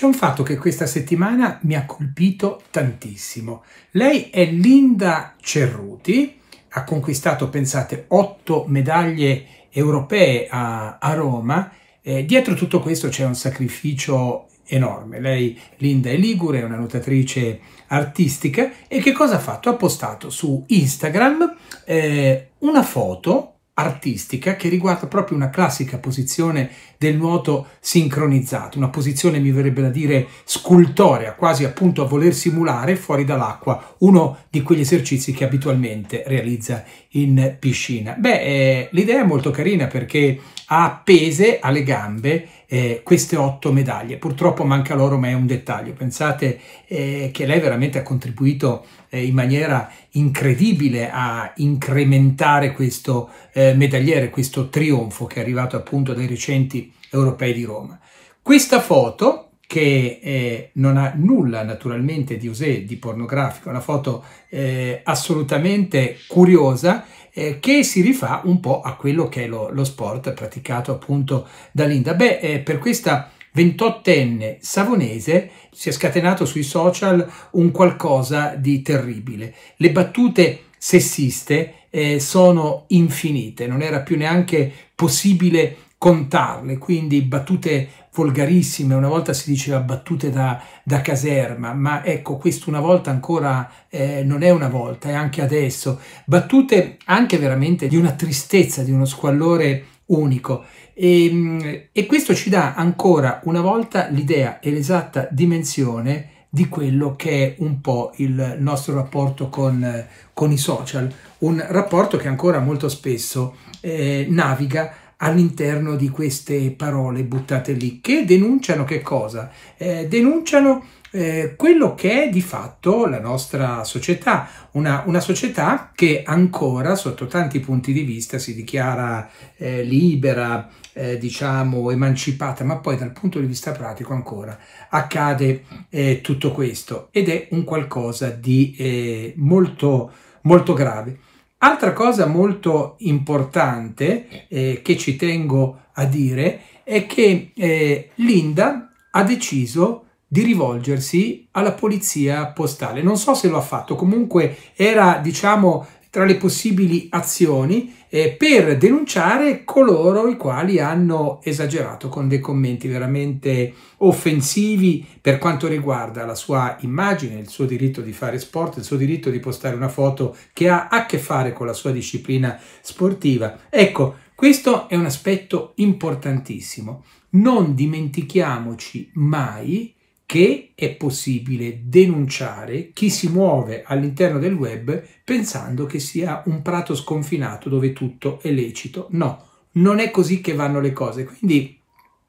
C'è un fatto che questa settimana mi ha colpito tantissimo. Lei è Linda Cerruti, ha conquistato, pensate, otto medaglie europee a, a Roma. Eh, dietro tutto questo c'è un sacrificio enorme. Lei, Linda è Ligure, è una nuotatrice artistica e che cosa ha fatto? Ha postato su Instagram eh, una foto artistica che riguarda proprio una classica posizione del nuoto sincronizzato, una posizione mi verrebbe da dire scultorea, quasi appunto a voler simulare fuori dall'acqua, uno di quegli esercizi che abitualmente realizza in piscina. Beh, eh, l'idea è molto carina perché ha appese alle gambe eh, queste otto medaglie. Purtroppo manca loro, ma è un dettaglio. Pensate eh, che lei veramente ha contribuito eh, in maniera incredibile a incrementare questo eh, medagliere, questo trionfo che è arrivato appunto dai recenti europei di Roma. Questa foto che eh, non ha nulla naturalmente di osè, di pornografico, è una foto eh, assolutamente curiosa eh, che si rifà un po' a quello che è lo, lo sport praticato appunto da Linda. Beh, eh, per questa 28enne savonese si è scatenato sui social un qualcosa di terribile. Le battute sessiste eh, sono infinite, non era più neanche possibile contarle, quindi battute volgarissime, una volta si diceva battute da, da caserma, ma ecco, questo una volta ancora eh, non è una volta, è anche adesso, battute anche veramente di una tristezza, di uno squallore unico. E, ehm, e questo ci dà ancora una volta l'idea e l'esatta dimensione di quello che è un po' il nostro rapporto con, con i social, un rapporto che ancora molto spesso eh, naviga all'interno di queste parole buttate lì, che denunciano che cosa? Eh, denunciano eh, quello che è di fatto la nostra società, una, una, società che ancora sotto tanti punti di vista si dichiara eh, libera, eh, diciamo emancipata, ma poi dal punto di vista pratico ancora accade eh, tutto questo ed è un qualcosa di eh, molto, molto grave. Altra cosa molto importante eh. eh, che ci tengo a dire è che eh, Linda ha deciso di rivolgersi alla polizia postale. Non so se lo ha fatto, comunque era diciamo tra le possibili azioni eh, per denunciare coloro i quali hanno esagerato con dei commenti veramente offensivi per quanto riguarda la sua immagine, il suo diritto di fare sport, il suo diritto di postare una foto che ha a che fare con la sua disciplina sportiva. Ecco, questo è un aspetto importantissimo. Non dimentichiamoci mai che è possibile denunciare chi si muove all'interno del web pensando che sia un prato sconfinato dove tutto è lecito. No, non è così che vanno le cose. Quindi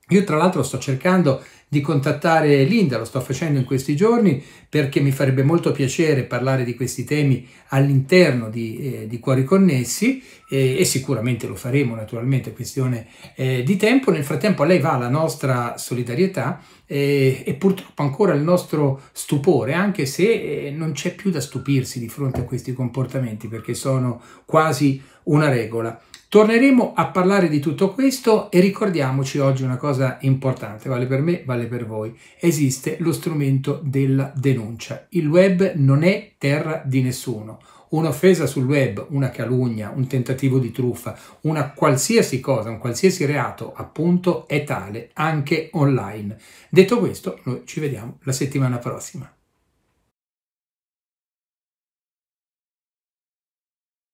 io tra l'altro sto cercando di contattare Linda, lo sto facendo in questi giorni perché mi farebbe molto piacere parlare di questi temi all'interno di, eh, di Cuori Connessi eh, e sicuramente lo faremo naturalmente, questione eh, di tempo. Nel frattempo a lei va la nostra solidarietà eh, e purtroppo ancora il nostro stupore, anche se eh, non c'è più da stupirsi di fronte a questi comportamenti perché sono quasi una regola. Torneremo a parlare di tutto questo e ricordiamoci oggi una cosa importante, vale per me, vale vale per voi. Esiste lo strumento della denuncia. Il web non è terra di nessuno. Un'offesa sul web, una calunnia, un tentativo di truffa, una qualsiasi cosa, un qualsiasi reato, appunto, è tale anche online. Detto questo, noi ci vediamo la settimana prossima.